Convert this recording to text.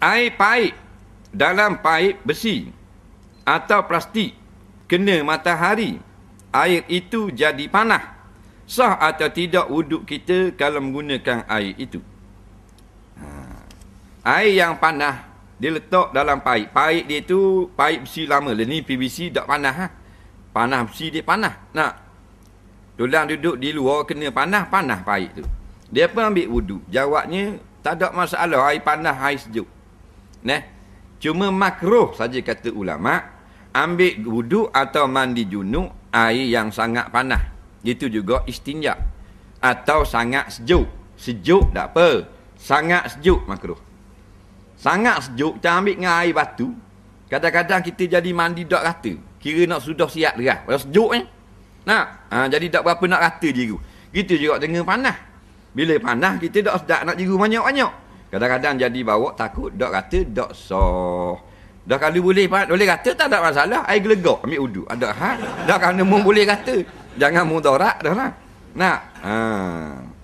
air paik dalam paik besi atau plastik kena matahari air itu jadi panah sah atau tidak wuduk kita kalau menggunakan air itu ha. air yang panah dia letak dalam paik, paik dia tu paik besi lama lah, ni PVC tak panah ha? panah besi dia panah nak tulang duduk di luar kena panah panah paik tu dia pun ambil wuduk jawabnya tak ada masalah air panah air sejuk Nah, Cuma makruh saja kata ulama ambil wudu atau mandi junub air yang sangat panas. Itu juga istinja atau sangat sejuk. Sejuk tak apa. Sangat sejuk makruh. Sangat sejuk kita ambil dengan air batu. Kadang-kadang kita jadi mandi dak rata. Kira nak sudah siap dah. Kalau sejuk ni. Eh? Nah, ha, jadi tak berapa nak rata jiru. Kita juga dengan panas. Bila panas kita tak sedap nak jiru banyak-banyak. Kadang-kadang jadi bawa takut dok kata dok so Dah kalau boleh pak, boleh kata tak ada masalah. Air gelegok ambil uduk. Ada ah, ha? Dah kalau mu boleh kata. Jangan mudarat dah lah. Nak. Ha.